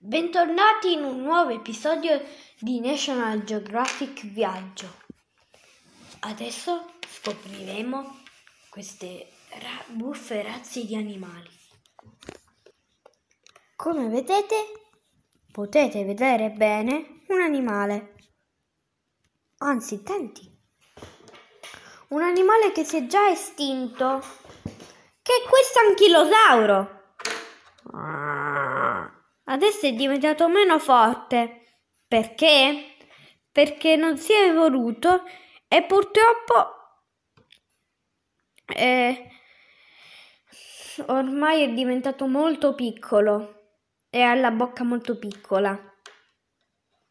Bentornati in un nuovo episodio di National Geographic Viaggio. Adesso scopriremo queste ra- buffe razze di animali. Come vedete, potete vedere bene un animale. Anzi, tanti. Un animale che si è già estinto, che è questo anchilosauro adesso è diventato meno forte. Perché? Perché non si è evoluto e purtroppo eh, ormai è diventato molto piccolo e ha la bocca molto piccola.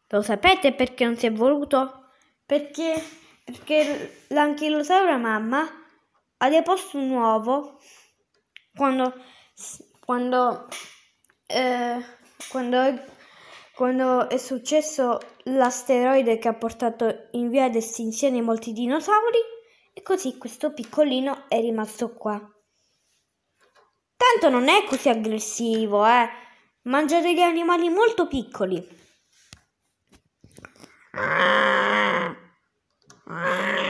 Lo sapete perché non si è voluto? Perché, perché l'anchilosauro mamma ha deposto un uovo quando, quando eh, quando è, quando è successo l'asteroide che ha portato in via d'estinzione molti dinosauri e così questo piccolino è rimasto qua. Tanto non è così aggressivo, eh. Mangia degli animali molto piccoli. Ah, ah.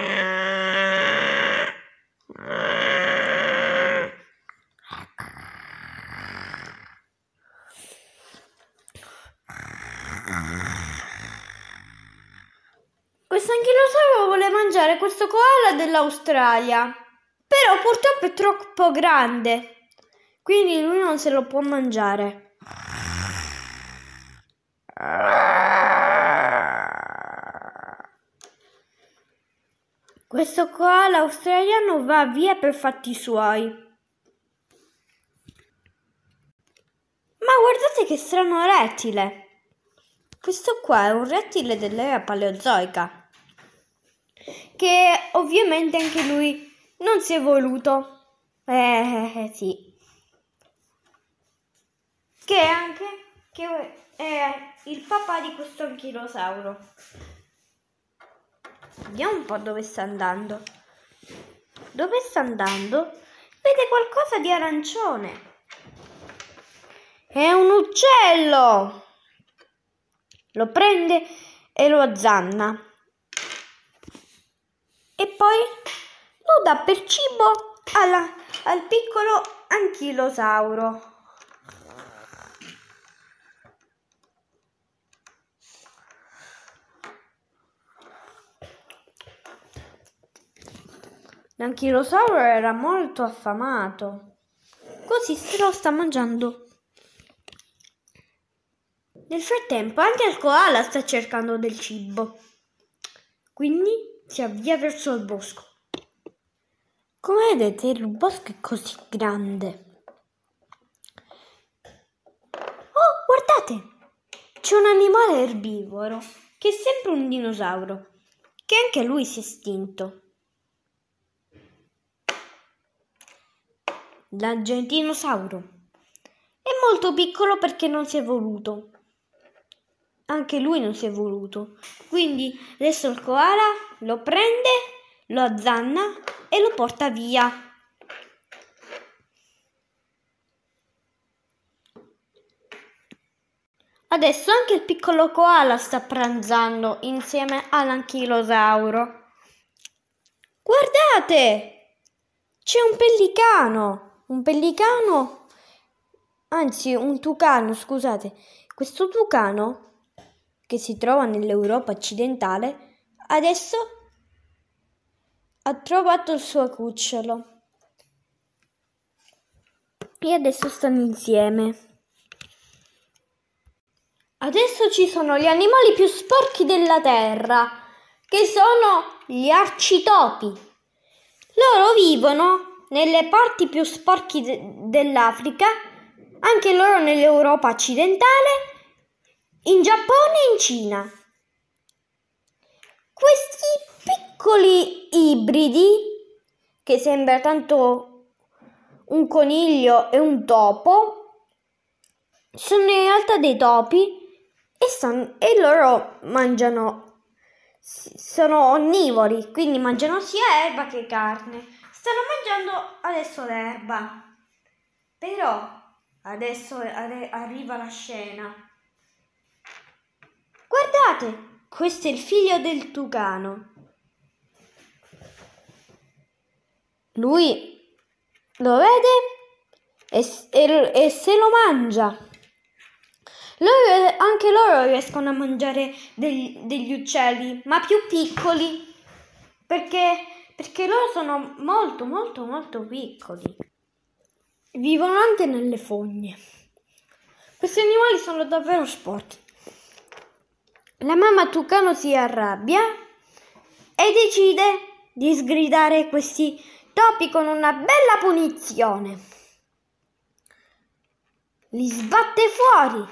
senza che lo sapevo vuole mangiare questo koala dell'Australia. Però purtroppo è troppo grande, quindi lui non se lo può mangiare. Questo koala australiano va via per fatti suoi. Ma guardate che strano rettile! Questo qua è un rettile dell'era paleozoica che ovviamente anche lui non si è voluto. Eh, eh sì. Che è anche che è il papà di questo anchilosauro. Vediamo un po' dove sta andando. Dove sta andando? Vede qualcosa di arancione. È un uccello! Lo prende e lo azzanna e poi lo dà per cibo alla, al piccolo anchilosauro. L'anchilosauro era molto affamato, così se lo sta mangiando. Nel frattempo anche il koala sta cercando del cibo. Quindi si avvia verso il bosco. Come vedete il bosco è così grande. Oh, guardate! C'è un animale erbivoro che è sempre un dinosauro, che anche lui si è estinto. L'agentinosauro. È molto piccolo perché non si è voluto anche lui non si è voluto. Quindi adesso il koala lo prende, lo azzanna e lo porta via. Adesso anche il piccolo koala sta pranzando insieme all'anchilosauro. Guardate! C'è un pellicano! Un pellicano! Anzi, un tucano, scusate. Questo tucano che si trova nell'Europa occidentale, adesso ha trovato il suo cucciolo e adesso stanno insieme. Adesso ci sono gli animali più sporchi della terra, che sono gli arcitopi. Loro vivono nelle parti più sporche de- dell'Africa, anche loro nell'Europa occidentale in Giappone e in Cina. Questi piccoli ibridi, che sembra tanto un coniglio e un topo, sono in realtà dei topi e, son, e loro mangiano sono onnivori, quindi mangiano sia erba che carne. Stanno mangiando adesso l'erba. Però adesso arri- arriva la scena. Guardate, questo è il figlio del tucano. Lui lo vede e, e, e se lo mangia. Loro, anche loro riescono a mangiare degli, degli uccelli, ma più piccoli, perché, perché loro sono molto, molto, molto piccoli. Vivono anche nelle fogne. Questi animali sono davvero sporchi. La mamma Tucano si arrabbia e decide di sgridare questi topi con una bella punizione. Li sbatte fuori.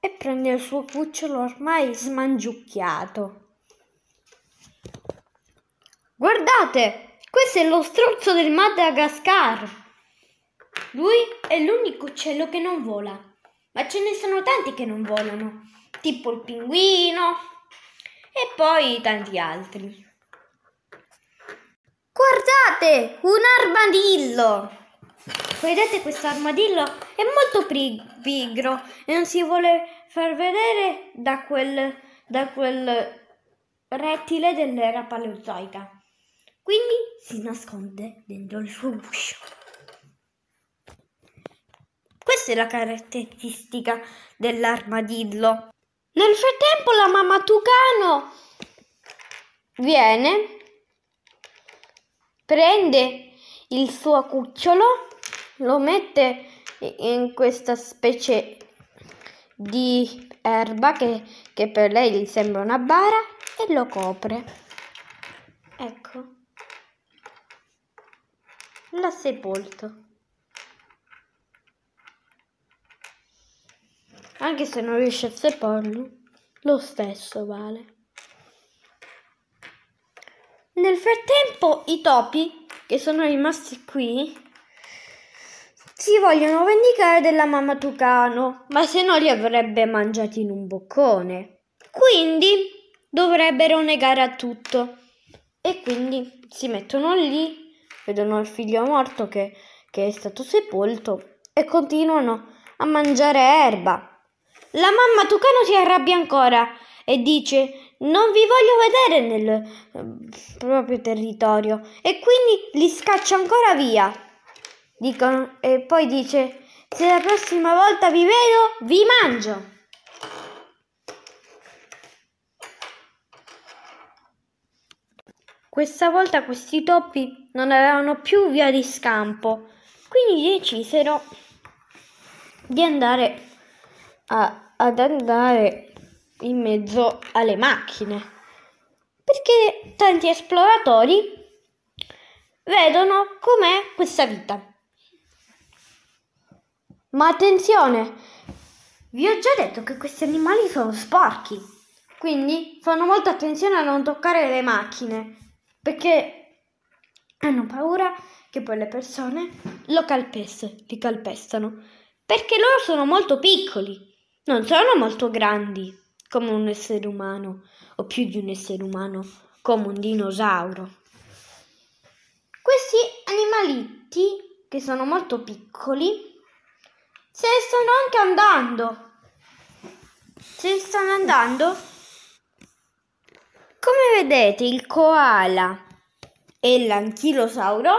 E prende il suo cucciolo ormai smangiucchiato. Guardate, questo è lo struzzo del Madagascar. Lui è l'unico uccello che non vola, ma ce ne sono tanti che non volano, tipo il pinguino e poi tanti altri. Guardate, un armadillo! Vedete questo armadillo? È molto pigro e non si vuole far vedere da quel, da quel rettile dell'era paleozoica. Quindi si nasconde dentro il suo guscio. Questa è la caratteristica dell'armadillo. Nel frattempo la mamma Tucano viene, prende il suo cucciolo, lo mette in questa specie di erba che, che per lei gli sembra una bara e lo copre. Ecco, l'ha sepolto. Anche se non riesce a seporlo, lo stesso vale. Nel frattempo i topi, che sono rimasti qui, si vogliono vendicare della mamma Tucano, ma se no li avrebbe mangiati in un boccone. Quindi dovrebbero negare a tutto. E quindi si mettono lì, vedono il figlio morto che, che è stato sepolto e continuano a mangiare erba. La mamma Tucano si arrabbia ancora e dice non vi voglio vedere nel proprio territorio e quindi li scaccia ancora via. Dicono, e poi dice se la prossima volta vi vedo vi mangio. Questa volta questi topi non avevano più via di scampo, quindi decisero di andare a, ad andare in mezzo alle macchine perché tanti esploratori vedono com'è questa vita. Ma attenzione, vi ho già detto che questi animali sono sporchi, quindi fanno molta attenzione a non toccare le macchine, perché hanno paura che poi le persone lo calpest- li calpestano, perché loro sono molto piccoli. Non sono molto grandi, come un essere umano, o più di un essere umano, come un dinosauro. Questi animaletti, che sono molto piccoli, se ne stanno anche andando. Se ne stanno andando, come vedete, il koala e l'anchilosauro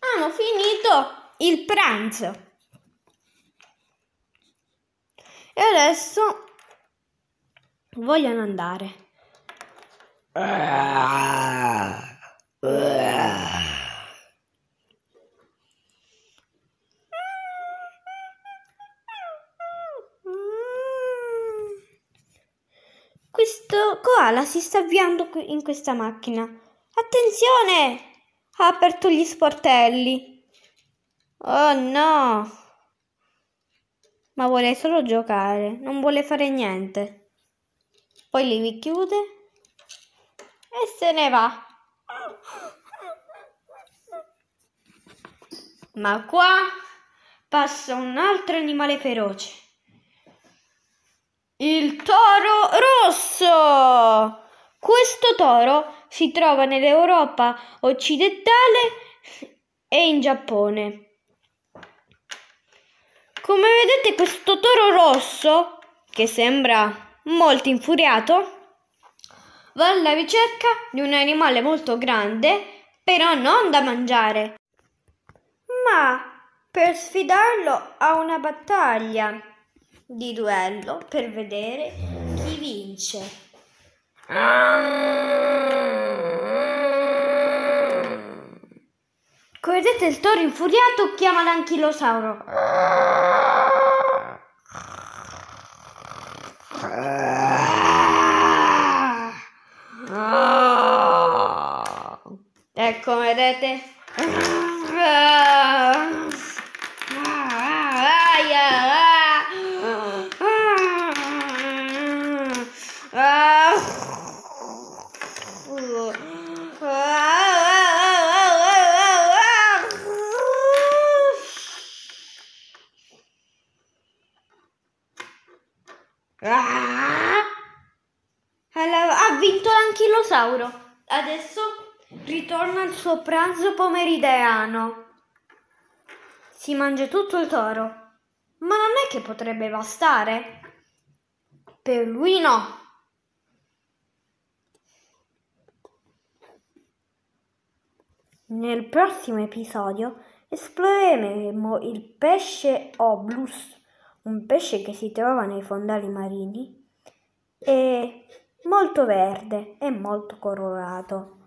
hanno finito il pranzo. E adesso vogliono andare. Questo koala si sta avviando in questa macchina. Attenzione! Ha aperto gli sportelli. Oh no! ma vuole solo giocare, non vuole fare niente. Poi li richiude e se ne va. Ma qua passa un altro animale feroce. Il toro rosso! Questo toro si trova nell'Europa occidentale e in Giappone. Come vedete questo toro rosso, che sembra molto infuriato, va alla ricerca di un animale molto grande, però non da mangiare, ma per sfidarlo a una battaglia di duello per vedere chi vince. Come vedete il toro infuriato chiama l'anchilosauro. E ecco, vedete... ha vinto l'anchilosauro. Adesso ritorna al suo pranzo pomeridiano. Si mangia tutto il toro, ma non è che potrebbe bastare. Per lui no. Nel prossimo episodio esploreremo il pesce oblus, un pesce che si trova nei fondali marini e molto verde e molto colorato.